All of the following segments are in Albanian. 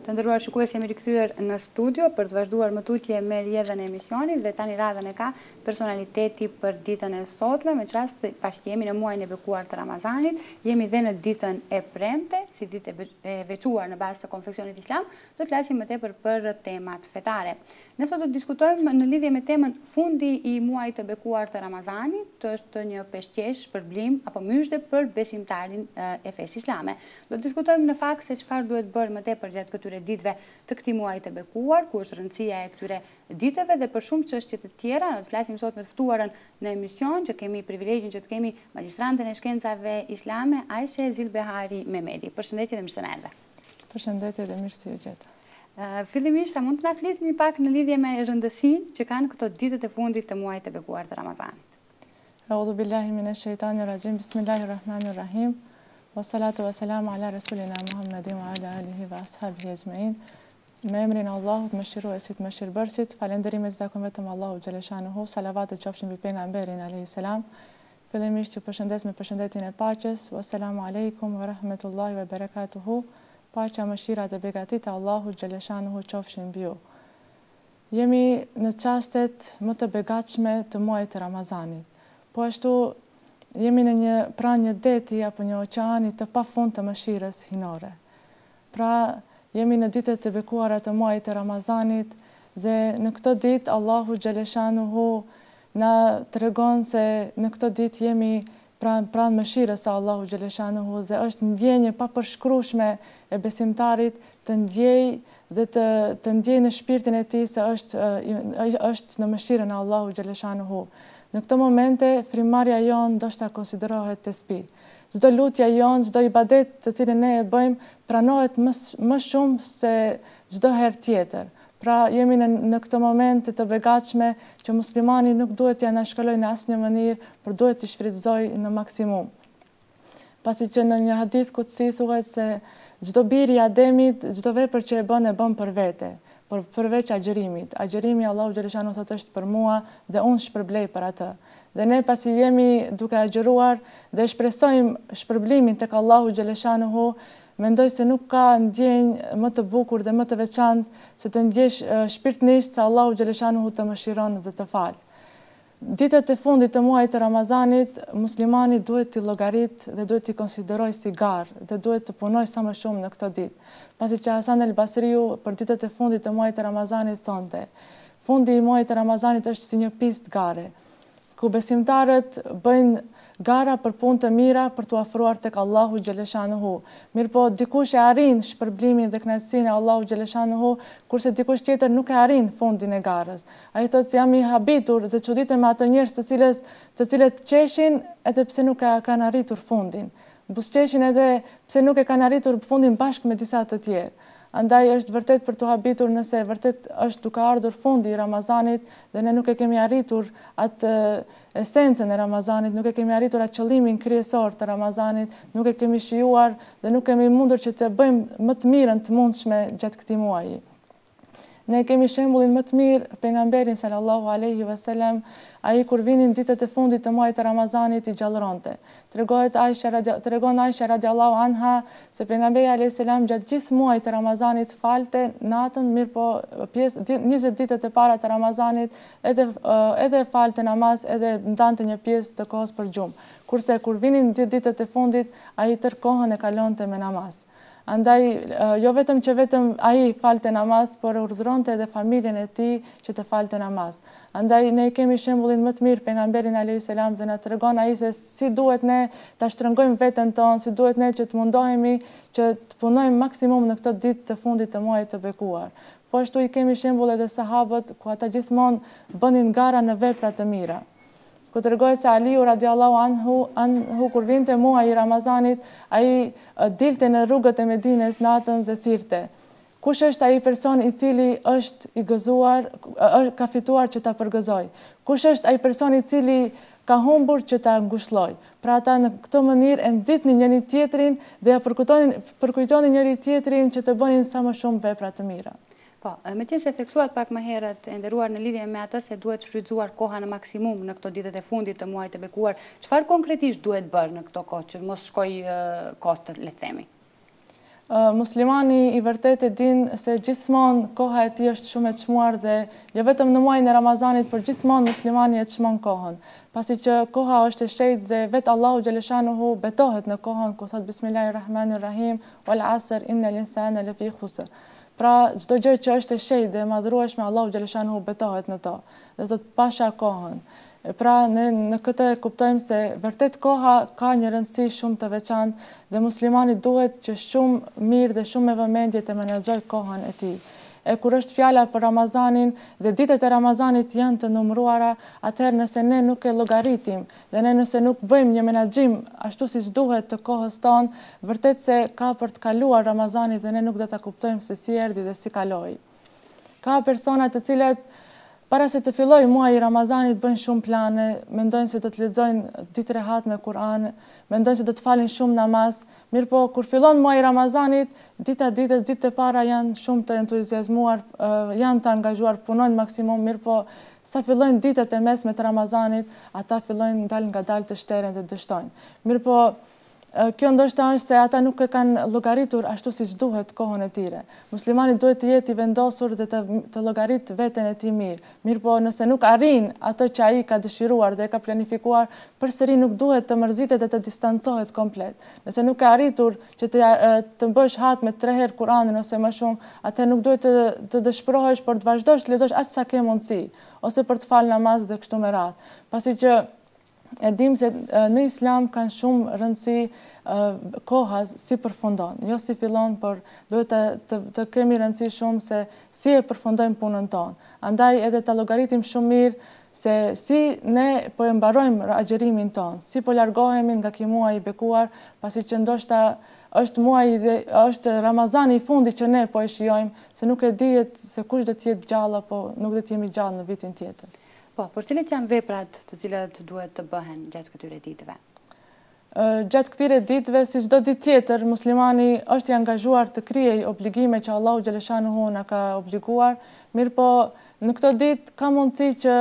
Të ndërruar shikues jemi rikëthyër në studio për të vazhduar më tutje me rjedhën e emisionit dhe tani radhën e ka personaliteti për ditën e sotme, me qras të pas që jemi në muajnë e bekuar të Ramazanit, jemi dhe në ditën e premte, si ditë e vequar në basë të konfeksionit islam, do të lasim më te për për temat fetare. Nësot të diskutojmë në lidhje me temën fundi i muaj të bekuar të Ramazanit, të është një peshqesh për blim apo myshde për besimtarin e fes islame. Do të diskutojmë në fakt se duhet bërë më gjatë këtyre ditve të këti muaj të bekuar, ku është rëndësia e këtyre ditëve dhe për shumë qështje të tjera, në të flasim sot me tëftuarën në emision, që kemi privilegjin që të kemi magistrantën e shkencave islame, Aishe Zilbehari Memedi, Përshëndetje dhe mirësën edhe. Përshëndetje dhe mirësë u gjithë. Filimisht, a mund të na flit një pak në lidhje me rëndësin që kanë këto ditët e fundit të muaj të bekuar të Ramazanit. Raudhu billahi mine shëjtani rajim, bismillahi rahmani rahim. Wa salatu wa salamu ala rasulina Muhammedin wa ala alihi wa ashabi jazmein. Me emrin Allahut më shiru e si të më shirë bërësit, falenderimet të takon vetëm Allahu Gjeleshanu hu, salavat e qofshin për penga mberin, alaihi salam. Pëllimisht ju përshëndes me përshëndetin e paches, wa salamu alaikum, wa rahmetullahi wa berekatuhu, pacha më shira dhe begatit e Allahu Gjeleshanu hu qofshin bi ju. Jemi në qastet më të begatshme të muajt Ramazanit. Po ashtu jemi në një pranje deti apo një oqani të pa fund të mëshires hinore. Pra, jemi në ditët të bekuara të muajt të Ramazanit dhe në këto dit, Allahu Gjeleshanu hu në të regon se në këto dit jemi pranë pran mëshires Allahu Gjeleshanu hu dhe është ndjenje pa përshkrushme e besimtarit të ndjej dhe të, të ndjej në shpirtin e ti se është, është në mëshire në Allahu Gjeleshanu hu. Në këto momente, frimarja jonë do shta konsiderohet të spi. Zdo lutja jonë, zdo i badet të cilë ne e bëjmë, pranohet më shumë se zdo her tjetër. Pra, jemi në këto momente të begachme që muslimani nuk duhet të janë në asë një mënirë, për duhet të shfridzoj në maksimum. Pasi që në një hadith këtë si thuhet se gjdo i ademit, gjdo vepër që e bën e bën për vete por përveç agjërimit. Agjërimi Allahu Gjereshanu thotë është për mua dhe unë shpërblej për atë. Dhe ne pasi jemi duke agjëruar dhe shpresojmë shpërblimin tek ka Allahu Gjereshanu hu, mendoj se nuk ka ndjenjë më të bukur dhe më të veçantë se të ndjesh shpirtnisht se Allahu Gjereshanu hu të më shironë dhe të falë ditët e fundit të muajt të Ramazanit, muslimani duhet t'i logarit dhe duhet t'i konsideroj si garë dhe duhet të punoj sa më shumë në këto ditë. Pasi që Hasan El Basriu për ditët e fundit të muajt të Ramazanit thonte, fundi i muajt të Ramazanit është si një pist gare, ku besimtarët bëjnë gara për punë të mira për të ofruar tek Allahu Mirë po, dikush e arin shpërblimin dhe kënaqësinë e Allahu xhaleshanuhu, kurse dikush tjetër nuk e arrin fondin e garës. Ai thotë se jam i habitur dhe çuditë me ato njerëz të cilës, të cilët qeshin edhe pse nuk e kanë arritur fundin. Busqeshin edhe pse nuk e kanë arritur fundin bashkë me disa të tjerë. Andaj është vërtet për të habitur nëse vërtet është duke ardhur fundi i Ramazanit dhe ne nuk e kemi arritur atë eh, esencën e Ramazanit, nuk e kemi arritur atë qëllimin kryesor të Ramazanit, nuk e kemi shijuar dhe nuk kemi mundur që të bëjmë më të mirën të mundshme gjatë këtij muaji. Ne kemi shembulin më të mirë, pengamberin sallallahu aleyhi vësallem, a i kur vinin ditët e fundit të muajtë Ramazanit i gjallëronte. Të regon Aisha radiallahu anha se pengamberi aleyhi sallam gjatë gjithë muajtë Ramazanit falte natën, mirë po 20 ditët e para të Ramazanit edhe falte namaz edhe ndante një pjesë të kohës për gjumë. Kurse kur vinin ditët e fundit, a i tërkohën e kalonte me namazë. Andaj, jo vetëm që vetëm aji falë të namaz, por urdhron të edhe familjen e ti që të falë të namaz. Andaj, ne kemi shembulin më të mirë për nga mberin a.s. dhe në të regon aji se si duhet ne të ashtërëngojmë vetën tonë, si duhet ne që të mundohemi që të punojmë maksimum në këto ditë të fundit të muaj të bekuar. Po është tu i kemi shembul edhe sahabët ku ata gjithmonë bënin gara në vepra të mira ku të rëgojë se Aliu radiallahu anhu, anhu kur vinte muaj i Ramazanit, a i dilte në rrugët e Medines natën dhe thirte. Kush është a i person i cili është i gëzuar, është ka fituar që të përgëzoj? Kush është a i person i cili ka humbur që të ngushloj? Pra ta në këto mënirë e nëzit një tjetrin dhe përkujtoni njëri tjetrin që të bënin sa më shumë vepra të mira. Po, me qenë se theksuat pak më herët e ndëruar në lidhje me atë se duhet shrydzuar koha në maksimum në këto ditët e fundit të muajt e bekuar, qëfar konkretisht duhet bërë në këto kohë që mos shkoj kohë të lethemi? Muslimani i vërtet e din se gjithmonë koha e ti është shumë e qmuar dhe jo vetëm në muajnë e Ramazanit, për gjithmonë muslimani e qmon kohën. Pasi që koha është e shejt dhe vetë Allahu Gjeleshanu hu betohet në kohën, ku thotë Bismillahirrahmanirrahim, wal asër, inë në linsa, në khusër. Pra, gjithë gjë që është e shejtë dhe madhruesh me Allah u Gjelesha betohet në to, dhe të të pasha kohën. Pra, ne në këtë e kuptojmë se vërtet koha ka një rëndësi shumë të veçan dhe muslimani duhet që shumë mirë dhe shumë e vëmendje të menedjoj kohën e ti e kur është fjala për Ramazanin dhe ditët e Ramazanit janë të numruara, atëherë nëse ne nuk e llogaritim dhe ne nëse nuk bëjmë një menaxhim ashtu siç duhet të kohës tonë, vërtet se ka për të kaluar Ramazanit dhe ne nuk do ta kuptojmë se si erdhi dhe si kaloi. Ka persona të cilët para se të filloj muaj i Ramazanit bën shumë plane, mendojnë se do të lexojnë ditë rehat me Kur'an, mendojnë se do të falin shumë namaz. Mirë po, kur fillon muaj i Ramazanit, dita ditë ditë të para janë shumë të entuziazmuar, janë të angazhuar, punojnë maksimum, mirë po sa fillojnë ditët e mesme të Ramazanit, ata fillojnë ndalë nga dalë të shteren dhe dështojnë. Mirë po, kjo ndoshta është se ata nuk e kanë logaritur ashtu si shduhet kohën e tire. Muslimani duhet të jeti vendosur dhe të logarit vetën e ti mirë. Mirë po nëse nuk arin atë që a i ka dëshiruar dhe ka planifikuar, për sëri nuk duhet të mërzitet dhe të distancohet komplet. Nëse nuk e arritur që të mbësh hatë me treherë kuranën ose më shumë, atë nuk duhet të dëshprohesh për të vazhdojsh të lezojsh atë sa ke mundësi, ose për të falë namaz dhe kështu me ratë. Pasi që e dim se në islam kanë shumë rëndësi koha si përfundon, jo si filon, por duhet të kemi rëndësi shumë se si e përfundojmë punën tonë. Andaj edhe të logaritim shumë mirë se si ne po e mbarojmë agjerimin tonë, si po largohemi nga ki muaj i bekuar, pasi që ndoshta është muaj dhe është Ramazani i fundi që ne po e shiojmë, se nuk e dijet se kush dhe tjetë gjalla, po nuk dhe tjemi gjallë në vitin tjetër. Po, për cilët janë veprat të cilët duhet të bëhen gjatë këtyre ditëve? Gjatë këtyre ditëve, si shdo ditë tjetër, muslimani është i angazhuar të krijej obligime që Allah Gjeleshanu hu në ka obliguar, mirë po në këto ditë ka mundësi që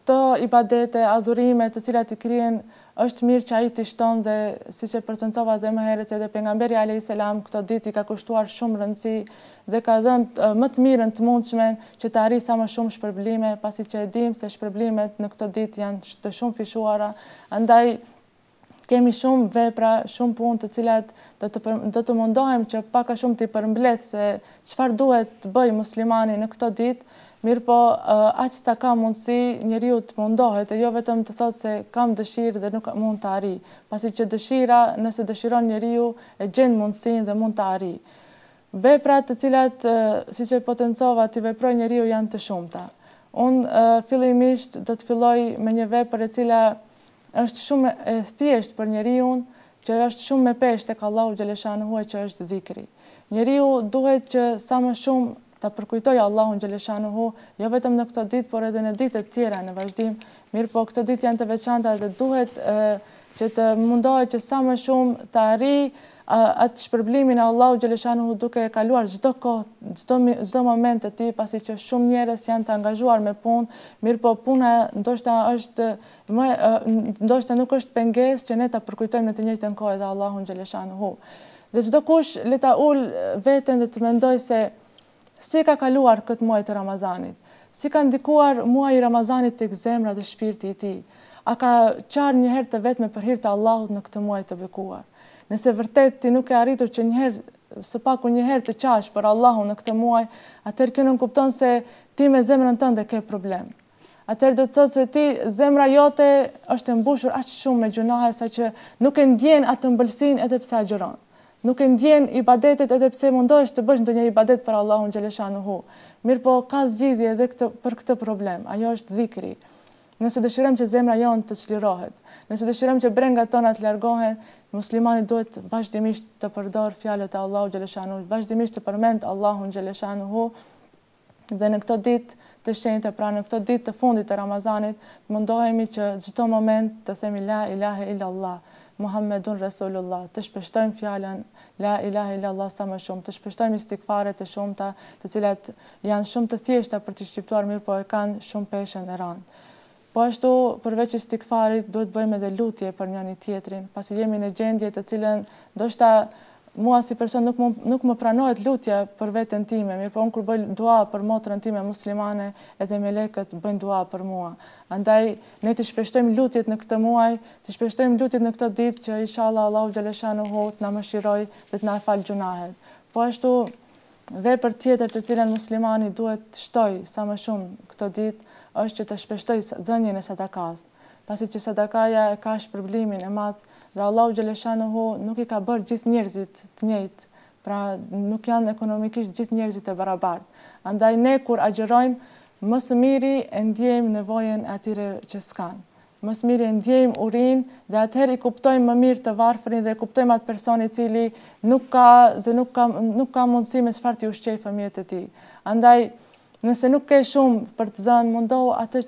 këto i badete, adhurime të cilat i kryen është mirë që a i të shton dhe si që përcëncova dhe më herët që edhe pengamberi a.s. këto dit i ka kushtuar shumë rëndësi dhe ka dhënë më të mirë në të mundshmen që të arri sa më shumë shpërblime pasi që edhim se shpërblimet në këto dit janë të shumë fishuara. Andaj kemi shumë vepra, shumë punë të cilat dhe të mundohem që paka shumë të i përmblet se qëfar duhet të bëjë muslimani në këto dit Mirë po, aqë ka mundësi njëri u të mundohet, e jo vetëm të thotë se kam dëshirë dhe nuk mund të arri. Pasi që dëshira, nëse dëshiron njëri u, e gjenë mundësin dhe mund të arri. Veprat të cilat, si që potencova, të veproj njëri u janë të shumëta. Unë fillimisht do të filloj me një vepër e cila është shumë e thjesht për njëri unë, që është shumë me e ka lau gjeleshanë huaj që është dhikri. Njëri u duhet që sa më shumë ta përkujtoj Allahun Gjeleshanu hu, jo vetëm në këto ditë, por edhe në ditët tjera në vazhdim, mirë po këto ditë janë të veçanta dhe duhet që të mundohet që sa më shumë të arri atë shpërblimin e Allahu Gjeleshanu hu duke e kaluar gjdo kohë, gjdo moment të ti, pasi që shumë njerës janë të angazhuar me punë, mirë po puna ndoshta është, ndoshta nuk është penges që ne të përkujtojmë në të njëjtë në kohë edhe Allahu Gjeleshanu hu. Dhe gjdo kush le ullë vetën dhe të mendoj se Si ka kaluar këtë muaj të Ramazanit? Si ka ndikuar muaj i Ramazanit të këzemra dhe shpirti i ti? A ka qarë njëherë të vetë me përhirë të Allahut në këtë muaj të bekuar? Nëse vërtet ti nuk e arritur që njëherë, së paku njëherë të qash për Allahut në këtë muaj, atër kënë në se ti me zemrën tënde ke problem. Atër dhe të thotë se ti zemra jote është mbushur ashtë shumë me gjunahe sa që nuk e ndjen atë mbëlsin edhe pse agjeronë nuk e ndjen i badetet edhe pse mundosh të bësh ndonjë i badet për Allahun xhaleshanu hu. Mirpo ka zgjidhje edhe këtë për këtë problem. Ajo është dhikri. Nëse dëshirojmë që zemra jonë të çlirohet, nëse dëshirojmë që brengat tona të largohen, muslimani duhet vazhdimisht të përdor fjalët e Allahut xhaleshanu, vazhdimisht të përmend Allahun xhaleshanu hu. Dhe në këtë ditë të shenjtë e pra në këtë ditë të fundit të Ramazanit, mundohemi që gjithë moment të themi la ilahe illallah. Muhammedun Resulullah, të shpeshtojmë fjallën, la ilahe la Allah sa më shumë, të shpeshtojmë istikfare të shumë ta, të cilat janë shumë të thjeshta për të shqiptuar mirë, po e kanë shumë peshen e ranë. Po ashtu, përveq istikfarit, duhet bëjmë edhe lutje për njën i tjetrin, pasi jemi në gjendje të cilën, do shta mua si person nuk më, nuk më pranohet lutja për vetën time, mirë po unë kur bëjnë dua për motërën time muslimane edhe me lekët bëjnë dua për mua. Andaj, ne të shpeshtojmë lutjet në këtë muaj, të shpeshtojmë lutjet në këtë ditë që ishala Allah u gjelesha në hot, në më shiroj dhe të në falë gjunahet. Po ashtu, dhe për tjetër të cilën muslimani duhet të shtoj sa më shumë këtë ditë, është që të shpeshtoj dhenjën e sadakas pasi që sadakaja e ka shpërblimin e madh dhe Allahu Gjeleshanohu nuk i ka bërë gjithë njerëzit të njëjtë, pra nuk janë ekonomikisht gjithë njerëzit të barabartë. Andaj ne kur agjërojmë, më së miri e ndjejmë nevojën atyre që s'kan. Më së miri e ndjejmë urin dhe atëherë i kuptojmë më mirë të varfrin dhe kuptojmë atë personi i cili nuk ka dhe nuk ka nuk ka mundësi me çfarë të ushqej fëmijët e tij. Andaj Nëse nuk ke shumë për të dhënë, mundohu atë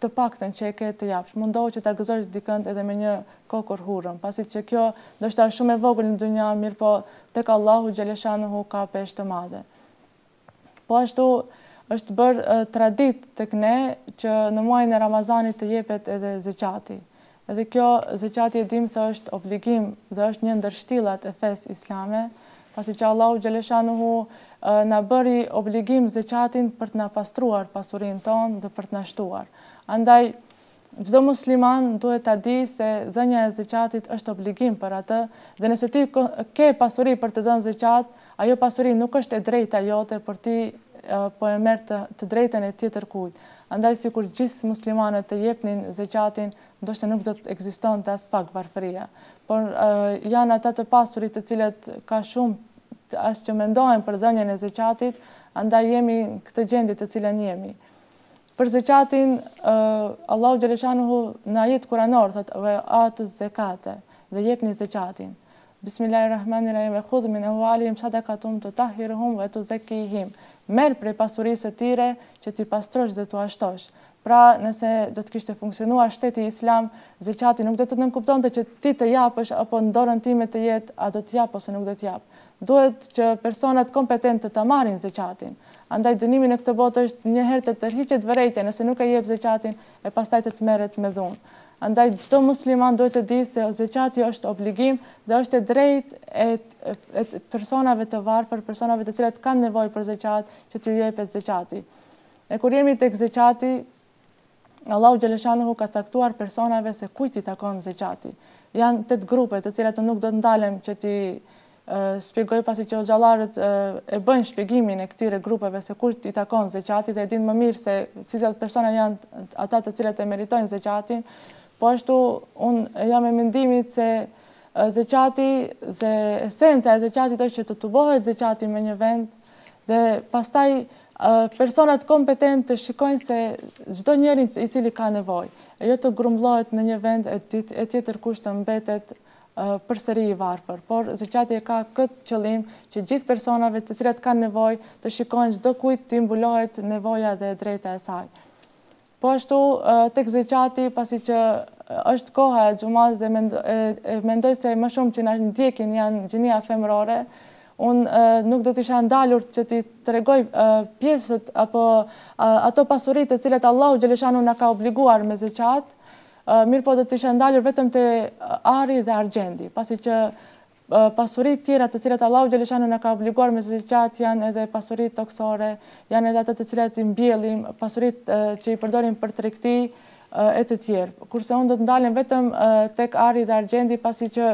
të pakten që e ke të japsh, mundohu që ta gëzosh dikënd edhe me një kokur hurëm, pasi që kjo dështë ta shumë e vogël në dunja, mirë, po të ka Allahu Gjeleshanu hu ka peshtë të madhe. Po ashtu është bërë tradit të këne që në muajnë e Ramazanit të jepet edhe zëqati. Edhe kjo zëqati e dimë se është obligim dhe është një ndërshtilat e fes islame, pasi që Allahu Gjeleshanu hu në bëri obligim zëqatin për të në pastruar pasurin tonë dhe për të në shtuar. Andaj, gjdo musliman duhet të di se dhenja e zëqatit është obligim për atë, dhe nëse ti ke pasuri për të dhenë zëqat, ajo pasuri nuk është e drejta jote për ti po e mërë të drejten e tjetër kujtë. Andaj, si kur gjithë muslimanët të jepnin zëqatin, ndoshtë nuk do të egziston të asë pak varfëria. Por janë atë të pasurit të cilët ka shumë asë që mendojnë për dhenjën e zëqatit, andaj jemi këtë gjendit të cilën jemi për zekatin, Allahu Gjeleshanuhu në ajit kuranor, thët, ve atës zekate, dhe jep një zekatin. Bismillahirrahmanirrahim, e khudhmin e hualim, shate katum të tahirhum, ve të zekihim. Merë prej pasurisë të tire, që ti pastrosh dhe të ashtosh. Pra, nëse do të kishte funksionuar shteti islam, zekati nuk dhe të nënkupton të që ti të japësh, apo në dorën të jetë, a do të japë, ose nuk dhe të japë. Duhet që personat kompetente të marin zekatin. Andaj dënimi në këtë botë është një herë të tërhiqet vërejtja, nëse nuk e jep zeqatin e pastaj të të merret me dhunë. Andaj çdo musliman duhet të di se zeqati është obligim dhe është e e personave të varfër, për personave të cilat kanë nevojë për zëqat që t'i jepet zeqati. E kur jemi tek zeqati, Allahu xhaleshanuhu ka caktuar personave se kujt i takon zeqati. Janë tet grupe të cilat nuk do të ndalem që ti spjegoj pasi që o gjallarët e bëjnë shpjegimin e këtire grupeve se kur t'i takon zëqatit dhe e din më mirë se si zëllë persona janë ata të cilët e meritojnë zëqatin, po ashtu unë e jam e mendimit se zëqati dhe esenca e zëqatit është që të të bohet zëqati me një vend dhe pastaj personat kompetent të shikojnë se gjdo njeri i cili ka nevoj, e jo të grumlojt në një vend e tjetër kushtë të mbetet përsëri i varëpër, por zëqatje ka këtë qëlim që gjithë personave të cilat kanë nevoj të shikojnë gjithë do kujtë të imbulojt nevoja dhe drejta e saj. Po ashtu, tek zëqatje, pasi që është koha e gjumaz dhe mendoj se më shumë që në ndjekin janë gjinia femërore, unë nuk do të isha ndalur që ti të regoj pjesët apo ato pasurit të cilat Allah u gjeleshanu në ka obliguar me zëqatë, mirë po do të ishe ndalur vetëm të ari dhe argjendi, pasi që pasurit tjera të cilat Allahu Gjelishanu në ka obliguar me zëqat, janë edhe pasurit toksore, janë edhe atë të cilat i mbjellim, pasurit që i përdorim për trekti e të tjerë. Kurse unë do të ndalim vetëm tek ari dhe argjendi, pasi që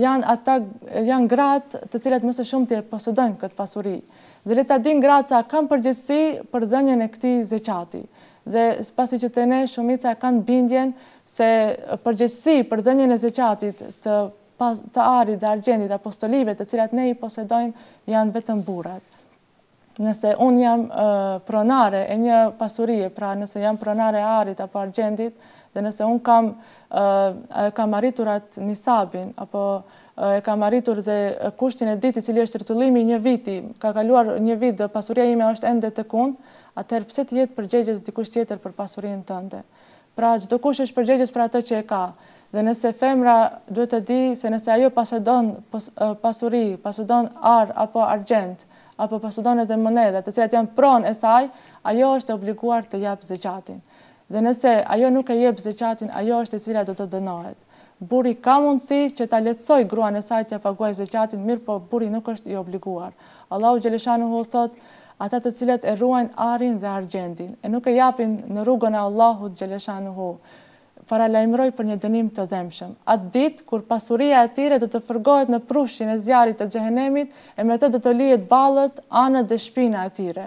janë ata, janë gratë të cilat mëse shumë të posëdojnë këtë pasurit. Dhe le ta din gratë sa kam përgjithsi për dhenjën e këti zëqati dhe pasi që të ne, shumica kanë bindjen se përgjithsi për dhenjën e zëqatit të arit dhe argjendit apostolive të cilat ne i posedojmë janë vetëm burat. Nëse unë jam pronare e një pasurie, pra nëse jam pronare arit apo argjendit, dhe nëse unë kam arritur atë nisabin, apo e kam arritur dhe kushtin e diti cili është rëtullimi një viti, ka kaluar një vit dhe pasuria ime është ende të kundë, atëherë pse të jetë përgjegjës dikush tjetër për pasurinë tënde. Pra çdo kush është përgjegjës për atë që e ka. Dhe nëse femra duhet të di se nëse ajo posedon pasuri, posedon ar apo argjend, apo posedon edhe monedha, të cilat janë pronë e saj, ajo është e obliguar të japë zeqatin. Dhe nëse ajo nuk e jep zeqatin, ajo është e cila do të dënohet. Buri ka mundësi që ta letësoj gruan e saj të paguajë zeqatin, mirë po buri nuk është i obliguar. Allahu xhaleshanu thotë ata të cilët e ruajnë arrin dhe argjendin e nuk e japin në rrugën e Allahut hu, para lajmëroj për një dënim të dhemshëm atë ditë kur pasuria e tyre do të fërgohet në prushin e zjarrit të xhehenemit e me të do të lihet ballët anët dhe shpina e tyre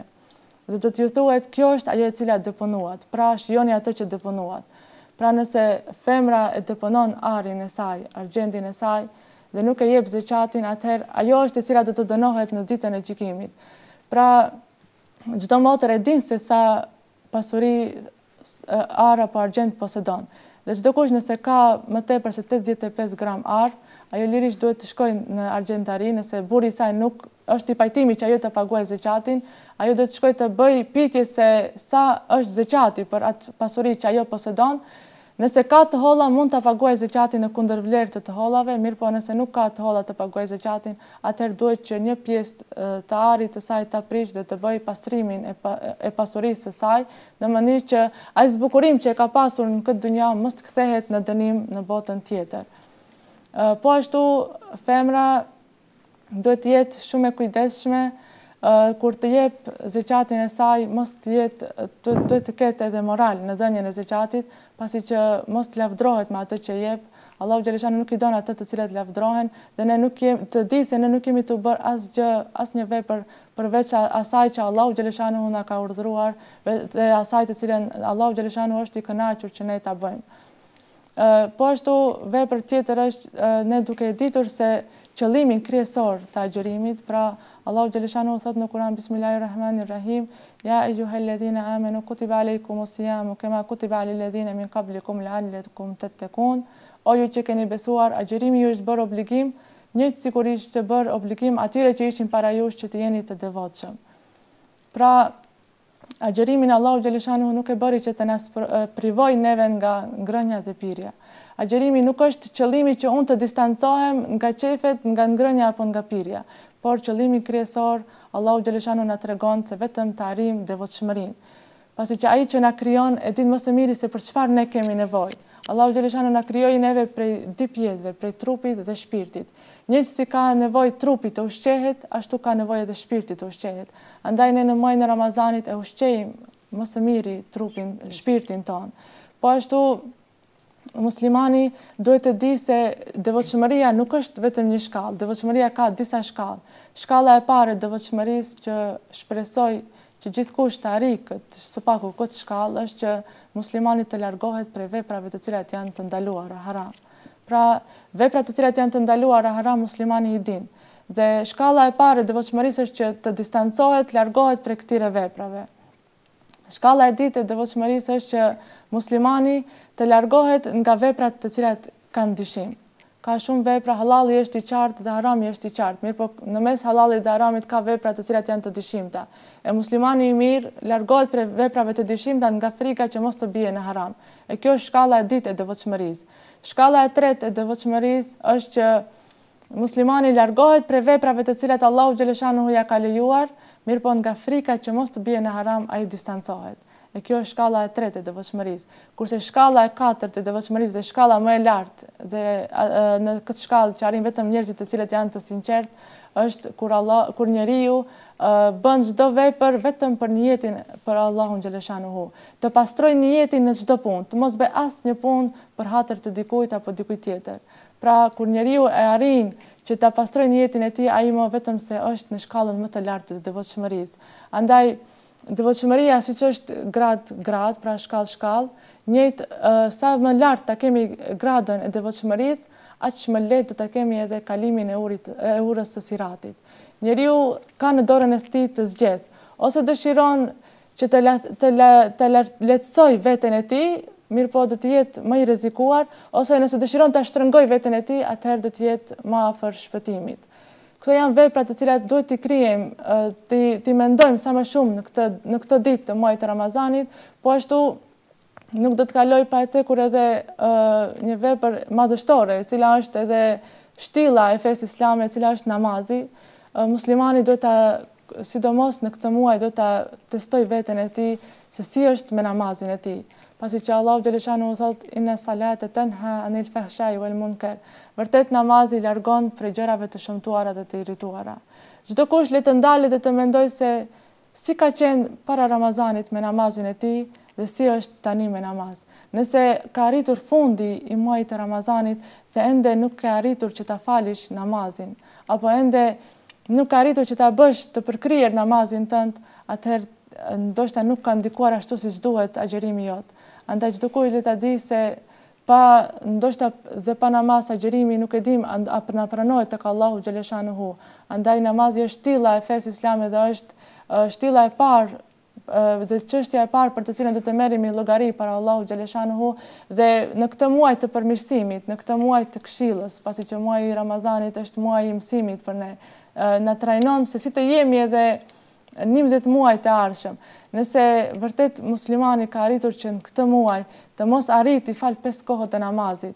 dhe do të ju thuhet kjo është ajo e cila deponuat pra është joni atë që deponuat pra nëse femra e deponon arrin e saj argjendin e saj dhe nuk e jep zeqatin atëherë ajo është e cila do të dënohet në ditën e gjykimit Pra, gjithë të motër e dinë se sa pasuri arë apo argjend posedon. Dhe gjithë kush nëse ka më te përse 85 gram arë, ajo lirish duhet të shkojnë në argjendari, nëse buri saj nuk është i pajtimi që ajo të paguaj zëqatin, ajo duhet të shkoj të bëj pitje se sa është zëqati për atë pasuri që ajo posedonë, Nëse ka të holla, mund të paguaj zëqatin në kunder vlerë të të hollave, mirë po nëse nuk ka të holla të paguaj zëqatin, atër duhet që një pjesë të arit të saj të aprish dhe të bëj pastrimin e pasurisë të saj, në mëni që ajë zbukurim që e ka pasur në këtë dunja, mështë këthehet në dënim në botën tjetër. Po ashtu, femra duhet jetë shume kujdeshme, kur të jepë zëqatin e saj, mështë jetë, duhet të ketë edhe moral në dënjën e zëqatit, pasi që mos të lafdrohet me atë që jep, Allahu xhaleshani nuk i don atë të cilat lafdrohen dhe ne nuk jemi të di se ne nuk jemi të bër asgjë, asnjë vepër përveç asaj që Allahu xhaleshani na ka urdhëruar dhe asaj të cilën Allahu xhaleshani është i kënaqur që ne ta bëjmë. Ë po ashtu vepër tjetër është ne duke e ditur se qëllimin kryesor të agjërimit, pra Allahu Gjeleshanu thot në Kuran, Bismillahirrahmanirrahim, Ja e juhe ledhina amenu, kutiba alejkum o sijamu, kema kutiba ale ledhina min kablikum, lallet kum të të kun, o ju që keni besuar, a gjërimi ju është bërë obligim, njëtë sikur ishtë të bërë obligim, atyre që ishin para ju që të jeni të devotëshëm. Pra, a gjërimin Allahu Gjeleshanu nuk e bëri që të nësë privoj neve nga ngrënja dhe pirja. Agjerimi nuk është qëllimi që unë të distancohem nga qefet, nga ngrënja apo nga pirja, por qëllimi kryesor, Allahu Gjeleshanu në tregon se vetëm të arim dhe voçmërin. Pasi që aji që në kryon, e më së miri se për qëfar ne kemi nevoj. Allahu Gjeleshanu në kryoj neve prej di pjezve, prej trupit dhe shpirtit. Njështë si ka nevoj trupit të ushqehet, ashtu ka nevoj edhe shpirtit të ushqehet. Andaj ne në mojnë në Ramazanit e ushqejmë së miri trupin, shpirtin tonë. Po ashtu muslimani duhet të di se dëvoqëmëria nuk është vetëm një shkallë, dëvoqëmëria ka disa shkallë. Shkalla e pare dëvoqëmëris që shpresoj që gjithë kush të arri këtë supaku këtë shkallë është që muslimani të largohet prej veprave të cilat janë të ndaluar, haram. Pra, vepra të cilat janë të ndaluar, haram, muslimani i din. Dhe shkalla e pare dëvoqëmëris është që të distancohet, largohet prej këtire veprave. Shkalla e e dëvoqëmëris është që muslimani të të largohet nga veprat të cilat kanë dyshim. Ka shumë vepra, halali është i qartë dhe harami është i qartë, mirë po në mes halali dhe haramit ka vepra të cilat janë të dyshimta. E muslimani i mirë largohet për veprave të dyshimta nga frika që mos të bie në haram. E kjo është shkalla e ditë e dëvoqëmëriz. Shkalla e tretë e dëvoqëmëriz është që muslimani largohet për veprave të cilat Allahu Gjeleshanu huja ka lejuar, mirë po nga frika që mos të bie në haram a i distancohet. E kjo është shkalla e tretë e devocionit. Kurse shkalla e katërt e devocionit dhe shkalla më e lartë dhe në këtë shkallë që arrin vetëm njerëzit të cilët janë të sinqertë, është kur Allah kur njeriu bën çdo vepër vetëm për njetin për Allahun Gjeleshanu hu, të pastroj njetin në çdo punë, të mos bëj asnjë punë për hatër të dikujt apo dikujt tjetër. Pra kur njeriu e arrin që të pastrojë njetin e tij, ai më vetëm se është në shkallën më të lartë të devocionit. Andaj dëvoqëmëria, si që është grad-grad, pra shkall-shkall, njëtë sa më lartë të kemi gradën e dëvoqëmëris, atë që më letë të të kemi edhe kalimin e urës së siratit. Njëri ju ka në dorën e sti të zgjetë, ose dëshiron që të letësoj vetën e ti, mirë po dhe të jetë më i rezikuar, ose nëse dëshiron të ashtërëngoj vetën e ti, atëherë dhe të jetë më afer shpëtimit. Këto janë vepra të cilat duhet të krijem, të të mendojmë sa më shumë në këtë në këtë ditë të muajit Ramazanit, po ashtu nuk do të kaloj pa cekur edhe një vepër madhështore, e cila është edhe shtilla e fesë islame, e cila është namazi. muslimani do ta sidomos në këtë muaj do ta testoj veten e tij se si është me namazin e tij pasi që Allahu Gjeleshanu u thot, inë e tenha anil fahshaj u el munker, vërtet namazi largon për gjërave të shëmtuara dhe të irrituara. Gjdo kush le të ndale dhe të mendoj se si ka qenë para Ramazanit me namazin e ti dhe si është tani me namaz. Nëse ka arritur fundi i muajt të Ramazanit dhe ende nuk ka arritur që ta falish namazin, apo ende nuk ka arritur që ta bësh të përkryer namazin tëndë, atëherë ndoshta nuk ka ndikuar ashtu si duhet agjerimi jot. Andaj çdo kujt le ta di se pa ndoshta dhe pa namaz agjerimi nuk e dim a na pranohet tek Allahu xhaleshanuhu. Andaj namazi është stilla e fesë islame dhe është stilla e parë dhe çështja e parë për të cilën do të merremi llogari para Allahu xhaleshanuhu dhe në këtë muaj të përmirësimit, në këtë muaj të këshillës, pasi që muaji i Ramazanit është muaji i mësimit për ne, na trajnon se si të jemi edhe njim dhe të muaj të arshëm, nëse vërtet muslimani ka arritur që në këtë muaj të mos arrit i falë 5 kohët e namazit,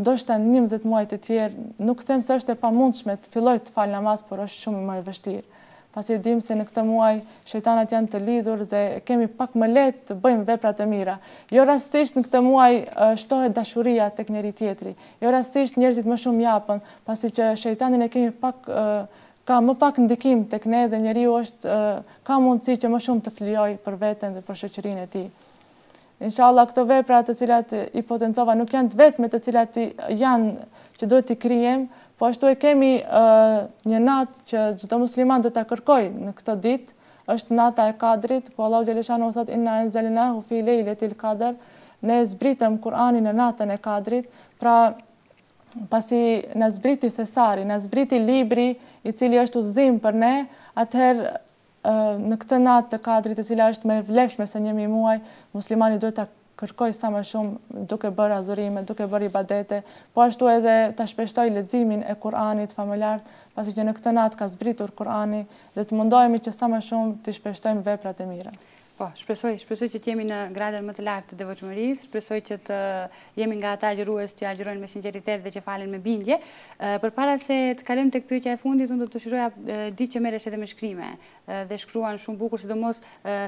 ndoshta njim dhe të muaj të tjerë, nuk them se është e pa mundshme të filloj të falë namaz, por është shumë më e vështirë. Pas e dim se në këtë muaj shëjtanat janë të lidhur dhe kemi pak më letë të bëjmë vepra të mira. Jo rastisht në këtë muaj shtohet dashuria të kënjeri tjetri. Jo rastisht njerëzit më shumë japën, pas që shëjtanin e kemi pak ka më pak ndikim të këne dhe njeri u është ka mundësi që më shumë të flioj për vetën dhe për shëqërin e ti. Inshallah, këto vepra të cilat i potencova nuk janë të vetë me të cilat janë që do t'i krijem, po ashtu e kemi një natë që gjithë të musliman do t'a kërkoj në këto ditë, është nata e kadrit, po Allah Gjeleshanu o thot, inna e nzelina, hufi lejle t'il kadr, ne zbritëm Kur'ani në natën e kadrit, pra pasi në zbriti thesari, në zbriti libri i cili është uzim për ne, atëherë në këtë natë të kadrit e cila është me vlefshme se njëmi muaj, muslimani duhet të kërkoj sa më shumë duke bërë adhurime, duke bërë i badete, po ashtu edhe të shpeshtoj ledzimin e Kur'anit familjartë, pasi që në këtë natë ka zbritur Kur'ani dhe të mundohemi që sa më shumë të shpeshtojmë veprat e mire. Po, shpresoj, shpresoj që të në gradën më të lartë të devoqëmërisë, shpresoj që të eh, jemi nga ata gjëruës që agjerojnë me sinceritet dhe që falen me bindje. Eh, për para se të kalem të këpyrëtja e fundit, unë do të shiroja eh, ditë që meresh edhe me shkrime dhe shkruan shumë bukur, si do mos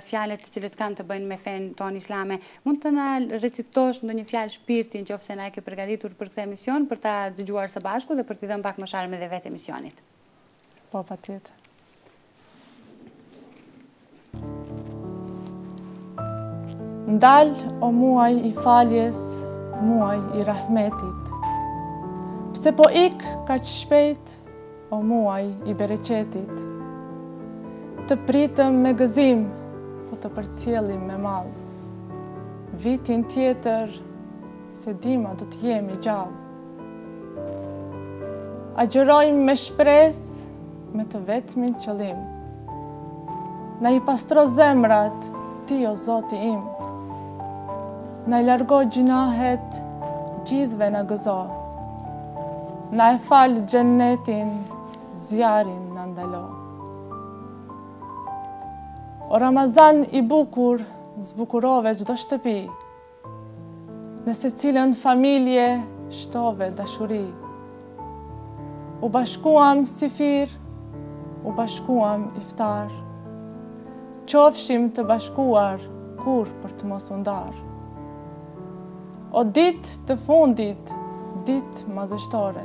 fjalet që le kanë të bëjnë me fen ton islame. Mund të nga recitosh në një fjal shpirtin që ofse nga e ke përgaditur për këtë emision, për ta dëgjuar së bashku dhe për t'i dhe pak më sharme dhe vetë emisionit. Po, pa tjetë. Ndal o muaj i faljes, muaj i rahmetit. Pse po ik ka që shpejt, o muaj i bereqetit. Të pritëm me gëzim, po të përcjelim me mal. Vitin tjetër, se dima do të jemi gjallë, A gjërojmë me shpres, me të vetëmin qëllim. Na i pastro zemrat, ti o zoti im. Na i largo gjinahet gjithve në gëzo. Na e falë gjennetin, zjarin në ndalo. O Ramazan i bukur, zbukurove gjdo shtëpi, nëse cilën familje shtove dashuri. U bashkuam si fir, u bashkuam iftar, qofshim të bashkuar kur për të mos undarë. O ditë të fundit, ditë madhështore.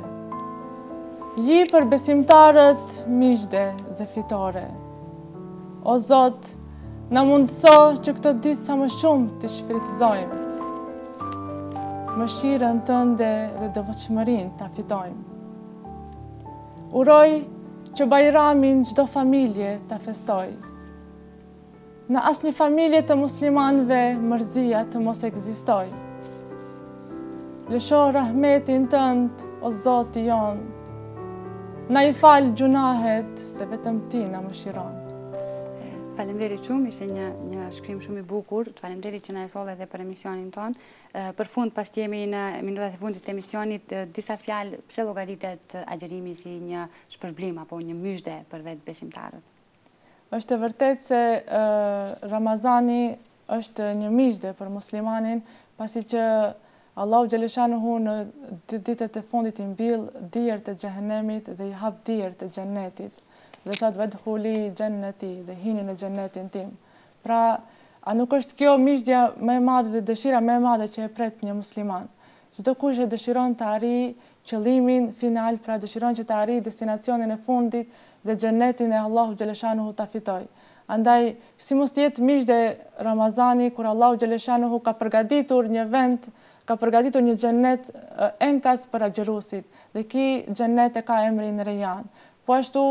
Ji për besimtarët, mishde dhe fitore. O Zotë, në mundëso që këto ditë sa më shumë të shfritëzojmë. Më shirën tënde dhe dhe vëqëmërin të fitojmë. Uroj që bajramin gjdo familje të festoj. Në asë një familje të muslimanve mërzia të mos eksistojë. Lësho rahmetin tënd, o Zoti jan, Na i falë gjunahet, se vetëm ti na më shiron. Falem deri qumë, ishe një shkrim shumë i bukur, të që na e thole dhe për emisionin tonë. Për fund, pas të jemi në minutat e fundit të emisionit, disa fjalë, pse logaritet agjerimi si një shpërblim, apo një myshde për vetë besimtarët? është të vërtet se Ramazani është një myshde për muslimanin, pasi që Allahu Gjeleshanu hu në ditët e fundit i mbil dhirë të gjehenemit dhe i hap dhirë të gjënetit dhe të të vëtë huli gjëneti dhe hini në gjënetin tim. Pra, a nuk është kjo mishdja me madhe dhe dëshira me madhe që e pret një musliman? Gjdo kush e dëshiron të arri qëlimin final, pra dëshiron që të arri destinacionin e fundit dhe gjënetin e Allahu Gjeleshanu hu të fitoj. Andaj, si mos tjetë mishdje Ramazani kur Allahu Gjeleshanu hu ka përgaditur një vendë ka përgatitur një gjennet eh, enkas për agjerusit, dhe ki gjennet e ka emri në rejan. Po ashtu,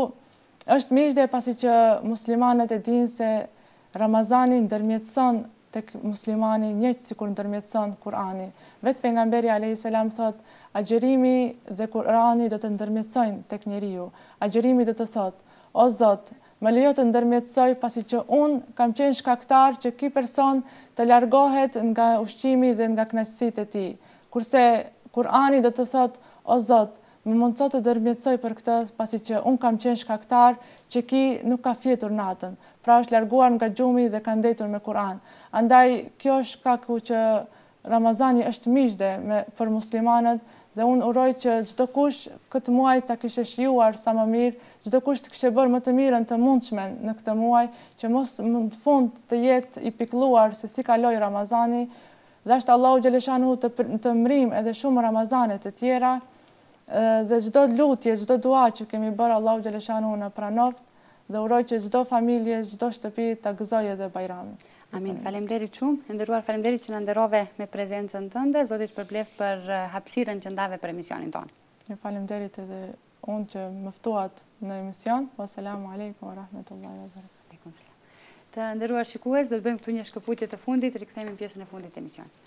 është mishde pasi që muslimanet e din se Ramazani ndërmjetëson të muslimani njëtë si kur ndërmjetëson Kurani. Vetë për nga mberi a.s. thot, agjerimi dhe Kurani do të ndërmjetësojnë të kënjëriju. Agjerimi do të thot, o Zotë, më lejo të ndërmjetësoj pasi që unë kam qenë shkaktar që ki person të largohet nga ushqimi dhe nga knesit e ti. Kurse, kur ani dhe të thot, o zot, më mundësot të ndërmjetësoj për këtë pasi që unë kam qenë shkaktar që ki nuk ka fjetur natën, pra është larguar nga gjumi dhe ka ndetur me kuran. Andaj, kjo është kaku që Ramazani është mishde për muslimanët dhe unë uroj që gjithë kush këtë muaj të kështë shjuar sa më mirë, gjithë kush të kështë bërë më të mirën të mundshmen në këtë muaj, që mos më të fund të jetë i pikluar se si kaloj Ramazani, dhe është Allah u gjeleshanu të mrim edhe shumë Ramazanet e tjera, dhe gjithë do lutje, gjithë do dua që kemi bërë Allah u gjeleshanu në pranoft, dhe uroj që gjithë do familje, gjithë do shtëpi të gëzoj edhe bajramit. Amin, falem shumë, qumë, ndëruar falem që në ndërove me prezencën të ndër, zotit që përblef për hapsiren që ndave për emisionin tonë. Në falem edhe të dhe unë që mëftuat në emision, wa salamu alaikum wa rahmetullahi wa barakatuh. Të ndëruar shikues, do të bëjmë këtu një shkëputje të fundit, të rikëthejmë në pjesën e fundit e emisionin.